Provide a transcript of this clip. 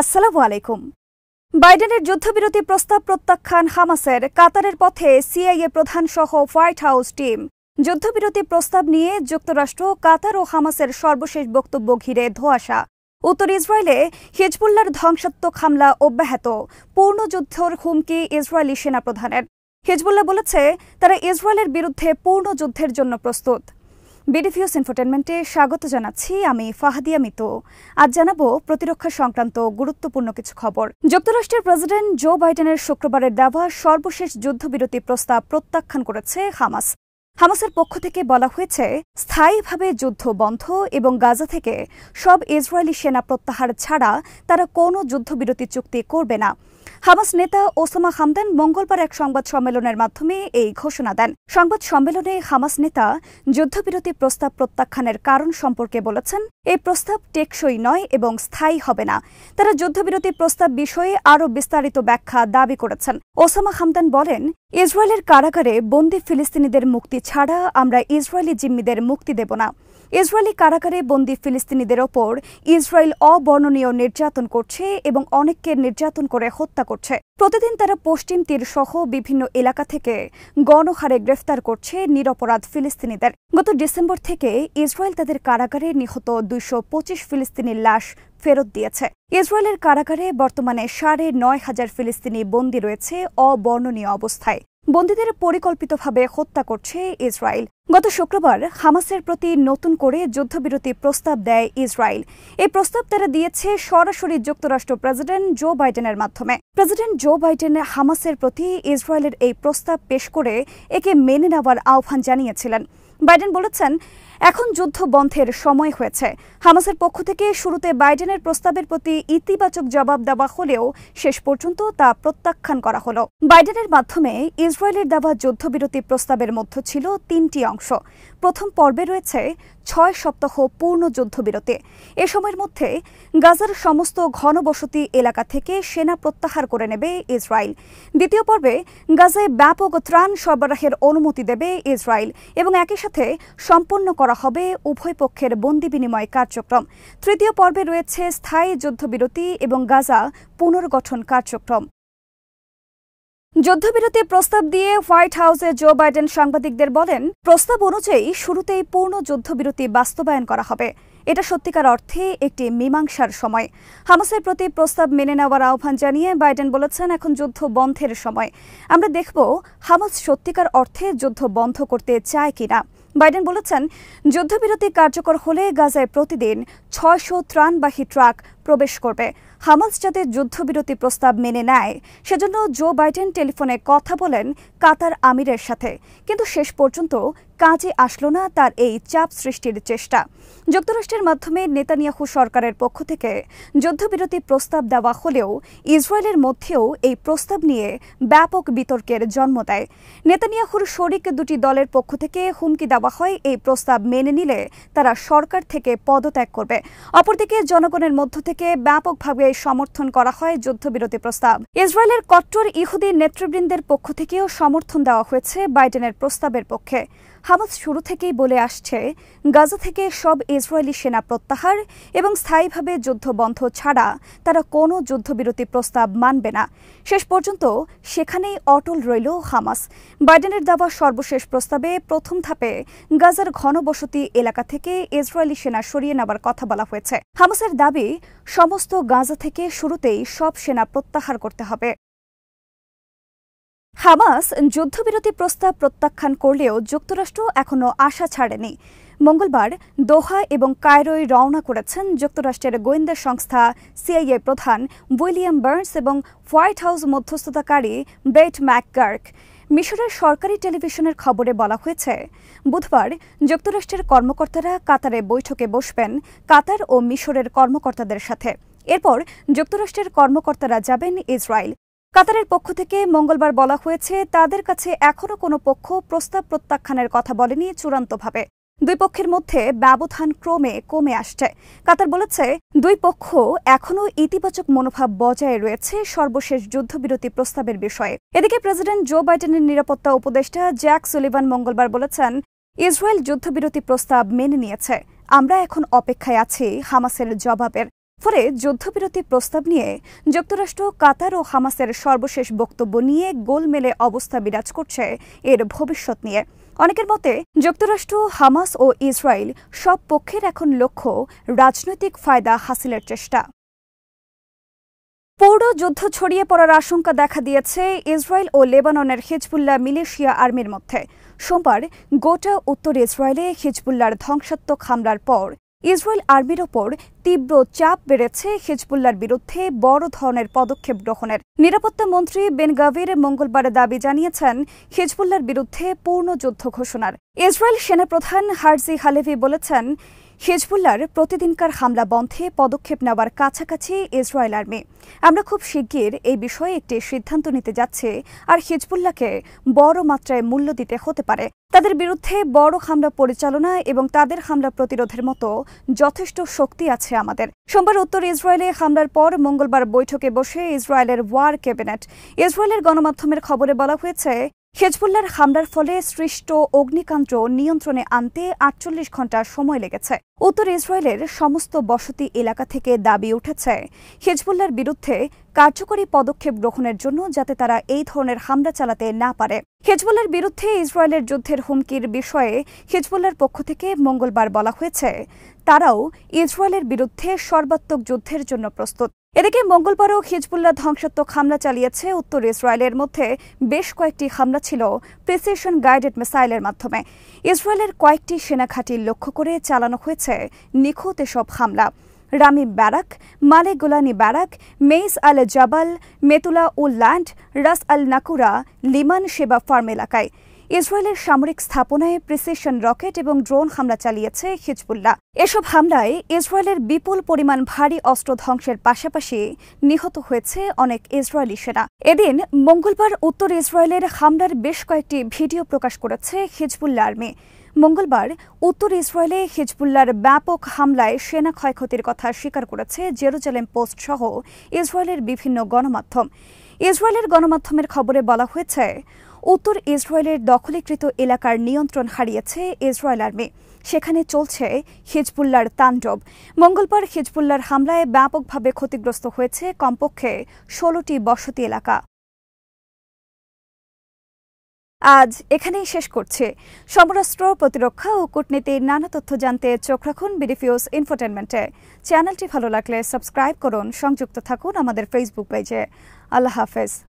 আসসালামু আলাইকুম বাইডেনের যুদ্ধবিরতি প্রস্তাব প্রত্যাখ্যান হামাসের কাতারের পথে সিআইএ প্রধান সহ হোয়াইট হাউস টিম যুদ্ধবিরতি প্রস্তাব নিয়ে যুক্তরাষ্ট্র কাতার ও হামাসের সর্বশেষ বক্তব্য ঘিরে ধোয়াশা উত্তর ইসরায়েলে হিজবুল্লার ধ্বংসাত্মক হামলা অব্যাহত পূর্ণ যুদ্ধর হুমকি ইসরায়েলি সেনাপ্রধানের হিজবুল্লাহ বলেছে তারা ইসরায়েলের বিরুদ্ধে পূর্ণ যুদ্ধের জন্য প্রস্তুত বিডিভিউস ইনফোটেনমেন্টে স্বাগত জানাচ্ছি আমি ফাহাদিয়া মিত আজ জানাবো প্রতিরক্ষা সংক্রান্ত গুরুত্বপূর্ণ কিছু খবর যুক্তরাষ্ট্রের প্রেসিডেন্ট জো বাইডেনের শুক্রবারের দেওয়া সর্বশেষ যুদ্ধবিরতি প্রস্তাব প্রত্যাখ্যান করেছে হামাস হামাসের পক্ষ থেকে বলা হয়েছে স্থায়ীভাবে যুদ্ধ বন্ধ এবং গাজা থেকে সব ইসরায়েলি সেনা প্রত্যাহার ছাড়া তারা কোনো যুদ্ধবিরতি চুক্তি করবে না হামাস নেতা ওসামা হামদান মঙ্গলবার এক সংবাদ সম্মেলনের মাধ্যমে এই ঘোষণা দেন সংবাদ সম্মেলনে হামাস নেতা যুদ্ধবিরতি প্রস্তাব প্রত্যাখ্যানের কারণ সম্পর্কে বলেছেন এই প্রস্তাব টেকসই নয় এবং স্থায়ী হবে না তারা যুদ্ধবিরতি প্রস্তাব বিষয়ে আরও বিস্তারিত ব্যাখ্যা দাবি করেছেন ওসামা হামদান বলেন ইসরায়েলের কারাগারে বন্দী ফিলিস্তিনিদের মুক্তি ছাড়া আমরা ইসরায়েলি জিম্মিদের মুক্তি দেব না ইসরায়েলি কারাগারে বন্দী ফিলিস্তিনিদের ওপর ইসরায়েল অবর্ণনীয় নির্যাতন করছে এবং অনেককে নির্যাতন করে হত্যা করছে প্রতিদিন তারা পশ্চিম তীর সহ বিভিন্ন এলাকা থেকে গণহারে গ্রেফতার করছে নিরপরাধ ফিলিস্তিনিদের গত ডিসেম্বর থেকে ইসরায়েল তাদের কারাগারে নিহত দুইশো ফিলিস্তিনির লাশ ফেরত দিয়েছে ইসরায়েলের কারাগারে বর্তমানে সাড়ে নয় হাজার ফিলিস্তিনি বন্দী রয়েছে অবর্ণনীয় অবস্থায় বন্দীদের পরিকল্পিতভাবে হত্যা করছে ইসরায়েল গত শুক্রবার হামাসের প্রতি নতুন করে যুদ্ধবিরতি প্রস্তাব দেয় ইসরায়েল এই প্রস্তাব তারা দিয়েছে সরাসরি যুক্তরাষ্ট্র প্রেসিডেন্ট জো বাইডেনের মাধ্যমে প্রেসিডেন্ট জো বাইডেন হামাসের প্রতি ইসরায়েলের এই প্রস্তাব পেশ করে একে মেনে নেওয়ার আহ্বান জানিয়েছিলেন বাইডেন বলেছেন এখন যুদ্ধ বন্ধের সময় হয়েছে হামাসের পক্ষ থেকে শুরুতে বাইডেনের প্রস্তাবের প্রতি ইতিবাচক জবাব দেওয়া হলেও শেষ পর্যন্ত তা প্রত্যাখ্যান করা হলো বাইডেনের মাধ্যমে ইসরায়েলের দেওয়া যুদ্ধবিরতি প্রস্তাবের মধ্যে ছিল তিনটি অংশ প্রথম পর্বে রয়েছে ছয় সপ্তাহ পূর্ণ যুদ্ধবিরতি এ সময়ের মধ্যে গাজার সমস্ত ঘনবসতি এলাকা থেকে সেনা প্রত্যাহার করে নেবে ইসরায়েল দ্বিতীয় পর্বে গাজায় ব্যাপক ত্রাণ সরবরাহের অনুমতি দেবে ইসরায়েল এবং একই সাথে সম্পূর্ণ করা হবে উভয় পক্ষের বন্দি বিনিময় কার্যক্রম তৃতীয় পর্বে রয়েছে স্থায়ী যুদ্ধবিরতি এবং গাজা পুনর্গঠন কার্যক্রম যুদ্ধবিরতি প্রস্তাব দিয়ে হোয়াইট হাউসে জো বাইডেন সাংবাদিকদের বলেন প্রস্তাব অনুযায়ী শুরুতেই পূর্ণ যুদ্ধবিরতি বাস্তবায়ন করা হবে এটা সত্যিকার অর্থে একটি মীমাংসার সময় হামাসের প্রতি প্রস্তাব মেনে নেওয়ার আহ্বান জানিয়ে বাইডেন বলেছেন এখন যুদ্ধ বন্ধের সময় আমরা দেখব হামাস সত্যিকার অর্থে যুদ্ধ বন্ধ করতে চায় কিনা বাইডেন বলেছেন যুদ্ধবিরতি কার্যকর হলে গাজায় প্রতিদিন ছয়শো ত্রাণবাহী ট্রাক প্রবেশ করবে হামাস যাতে যুদ্ধবিরতি প্রস্তাব মেনে নেয় সেজন্য জো বাইডেন টেলিফোনে কথা বলেন কাতার আমিরের সাথে কিন্তু শেষ পর্যন্ত কাজে আসলো না তার এই চাপ সৃষ্টির চেষ্টা যুক্তরাষ্ট্রের মাধ্যমে নেতানিয়াহু সরকারের পক্ষ থেকে যুদ্ধবিরতি প্রস্তাব দেওয়া হলেও ইসরায়েলের মধ্যেও এই প্রস্তাব নিয়ে ব্যাপক বিতর্কের জন্ম দেয় নেতানিয়াহুর শরিক দুটি দলের পক্ষ থেকে হুমকি দেওয়া হয় এই প্রস্তাব মেনে নিলে তারা সরকার থেকে পদত্যাগ করবে অপরদিকে জনগণের মধ্য থেকে থেকে ব্যাপকভাবে সমর্থন করা হয় যুদ্ধবিরতি প্রস্তাব ইসরায়েলের কট্টর ইহুদি নেতৃবৃন্দের পক্ষ থেকেও সমর্থন দেওয়া হয়েছে বাইডেনের প্রস্তাবের পক্ষে হামাস শুরু থেকেই বলে আসছে গাজা থেকে সব ইসরায়েলি সেনা প্রত্যাহার এবং স্থায়ীভাবে যুদ্ধ বন্ধ ছাড়া তারা কোনো যুদ্ধবিরতি প্রস্তাব মানবে না শেষ পর্যন্ত সেখানেই অটল রইল হামাস বাইডেনের দেওয়া সর্বশেষ প্রস্তাবে প্রথম ধাপে গাজার ঘনবসতি এলাকা থেকে ইসরায়েলি সেনা সরিয়ে নেবার কথা বলা হয়েছে হামাসের দাবি সমস্ত গাজা থেকে শুরুতেই সব সেনা প্রত্যাহার করতে হবে হামাস যুদ্ধবিরতি প্রস্তাব প্রত্যাখ্যান করলেও যুক্তরাষ্ট্র এখনও আশা ছাড়েনি মঙ্গলবার দোহা এবং কায়রোয় রওনা করেছেন যুক্তরাষ্ট্রের গোয়েন্দা সংস্থা সিআইএ প্রধান উইলিয়াম বার্নস এবং হোয়াইট হাউস মধ্যস্থতাকারী বেট ম্যাকগার্ক মিশরের সরকারি টেলিভিশনের খবরে বলা হয়েছে বুধবার যুক্তরাষ্ট্রের কর্মকর্তারা কাতারে বৈঠকে বসবেন কাতার ও মিশরের কর্মকর্তাদের সাথে এরপর যুক্তরাষ্ট্রের কর্মকর্তারা যাবেন ইসরায়েল কাতারের পক্ষ থেকে মঙ্গলবার বলা হয়েছে তাদের কাছে এখনও কোনো পক্ষ প্রস্তাব প্রত্যাখ্যানের কথা বলেনি চূড়ান্তভাবে দুই পক্ষের মধ্যে ব্যবধান ক্রমে কমে আসছে কাতার বলেছে দুই পক্ষ এখনও ইতিবাচক মনোভাব বজায় রয়েছে সর্বশেষ যুদ্ধবিরতি প্রস্তাবের বিষয়ে এদিকে প্রেসিডেন্ট জো বাইডেনের নিরাপত্তা উপদেষ্টা জ্যাক সুলিভান মঙ্গলবার বলেছেন ইসরায়েল যুদ্ধবিরতি প্রস্তাব মেনে নিয়েছে আমরা এখন অপেক্ষায় আছি হামাসের জবাবের ফলে যুদ্ধবিরতি প্রস্তাব নিয়ে যুক্তরাষ্ট্র কাতার ও হামাসের সর্বশেষ বক্তব্য নিয়ে গোলমেলে অবস্থা বিরাজ করছে এর ভবিষ্যৎ নিয়ে অনেকের মতে যুক্তরাষ্ট্র হামাস ও ইসরায়েল সব পক্ষের এখন লক্ষ্য রাজনৈতিক ফায়দা হাসিলের চেষ্টা পৌর যুদ্ধ ছড়িয়ে পড়ার আশঙ্কা দেখা দিয়েছে ইসরায়েল ও লেবাননের হিজবুল্লাহ মিলেশিয়া আর্মির মধ্যে সোমবার গোটা উত্তর ইসরায়েলে হিজবুল্লার ধ্বংসাত্মক হামলার পর ইসরায়েল আর্মির ওপর তীব্র চাপ বেড়েছে হিজবুল্লার বিরুদ্ধে বড় ধরনের পদক্ষেপ গ্রহণের নিরাপত্তা মন্ত্রী বেন গাভির মঙ্গলবার দাবি জানিয়েছেন হিজবুল্লার বিরুদ্ধে পূর্ণ যুদ্ধ ঘোষণার ইসরায়েল সেনাপ্রধান হারজি হালেভি বলেছেন হিজবুল্লার প্রতিদিনকার হামলা বন্ধে পদক্ষেপ নেওয়ার কাছাকাছি ইসরায়েল আর্মি আমরা খুব শিগগির এই বিষয়ে একটি সিদ্ধান্ত নিতে যাচ্ছে আর হিজবুল্লাকে বড় মাত্রায় মূল্য দিতে হতে পারে তাদের বিরুদ্ধে বড় হামলা পরিচালনা এবং তাদের হামলা প্রতিরোধের মতো যথেষ্ট শক্তি আছে আমাদের সোমবার উত্তর ইসরায়েলে হামলার পর মঙ্গলবার বৈঠকে বসে ইসরায়েলের ওয়ার ক্যাবিনেট ইসরায়েলের গণমাধ্যমের খবরে বলা হয়েছে হেজবুল্লার হামলার ফলে সৃষ্ট অগ্নিকাণ্ড নিয়ন্ত্রণে আনতে আটচল্লিশ ঘণ্টা সময় লেগেছে উত্তর ইসরায়েলের সমস্ত বসতি এলাকা থেকে দাবি উঠেছে হেজবুল্লার বিরুদ্ধে কার্যকরী পদক্ষেপ গ্রহণের জন্য যাতে তারা এই ধরনের হামলা চালাতে না পারে হেজবুল্লার বিরুদ্ধে ইসরায়েলের যুদ্ধের হুমকির বিষয়ে হেজবুল্লার পক্ষ থেকে মঙ্গলবার বলা হয়েছে তারাও ইসরায়েলের বিরুদ্ধে সর্বাত্মক যুদ্ধের জন্য প্রস্তুত এদিকে মঙ্গলবারও হিজবুল্লাহ ধ্বংসাত্মক হামলা চালিয়েছে উত্তর ইসরায়েলের মধ্যে বেশ কয়েকটি হামলা ছিল প্রিসিশন গাইডেড মিসাইলের মাধ্যমে ইসরায়েলের কয়েকটি সেনাঘাঁটি লক্ষ্য করে চালানো হয়েছে নিখুঁত এসব হামলা রামি ব্যারাক মালে Golani barrack Meiss al Jabal Metula উল ল্যান্ড রাস আল নাকুরা লিমান সেবা ফার্ম এলাকায় ইসরায়েলের সামরিক স্থাপনায় প্রিসিশন রকেট এবং ড্রোন হামলা চালিয়েছে হিজবুল্লাহ এসব হামলায় ইসরায়েলের বিপুল পরিমাণ ভারী অস্ত্র ধ্বংসের পাশাপাশি নিহত হয়েছে অনেক ইসরায়েলি সেনা এদিন মঙ্গলবার উত্তর ইসরায়েলের হামলার বেশ কয়েকটি ভিডিও প্রকাশ করেছে হিজবুল্লাহ আর্মি মঙ্গলবার উত্তর ইসরায়েলে হিজবুল্লার ব্যাপক হামলায় সেনা ক্ষয়ক্ষতির কথা স্বীকার করেছে জেরুজালেম পোস্ট সহ ইসরায়েলের বিভিন্ন গণমাধ্যম ইসরায়েলের গণমাধ্যমের খবরে বলা হয়েছে উত্তর ইসরায়েলের দখলীকৃত এলাকার নিয়ন্ত্রণ হারিয়েছে ইসরায়েল আর্মি সেখানে চলছে হিজবুল্লার তাণ্ডব মঙ্গলবার হিজবুল্লার হামলায় ব্যাপকভাবে ক্ষতিগ্রস্ত হয়েছে কমপক্ষে ষোলোটি বসতি এলাকা আজ এখানেই শেষ করছে সমরাষ্ট্র প্রতিরক্ষা ও কূটনীতির নানা তথ্য জানতে চোখ রাখুন বিডিফিউজ ইনফোটেনমেন্টে চ্যানেলটি ভালো লাগলে সাবস্ক্রাইব করুন সংযুক্ত থাকুন আমাদের ফেসবুক পেজে আল্লাহ হাফেজ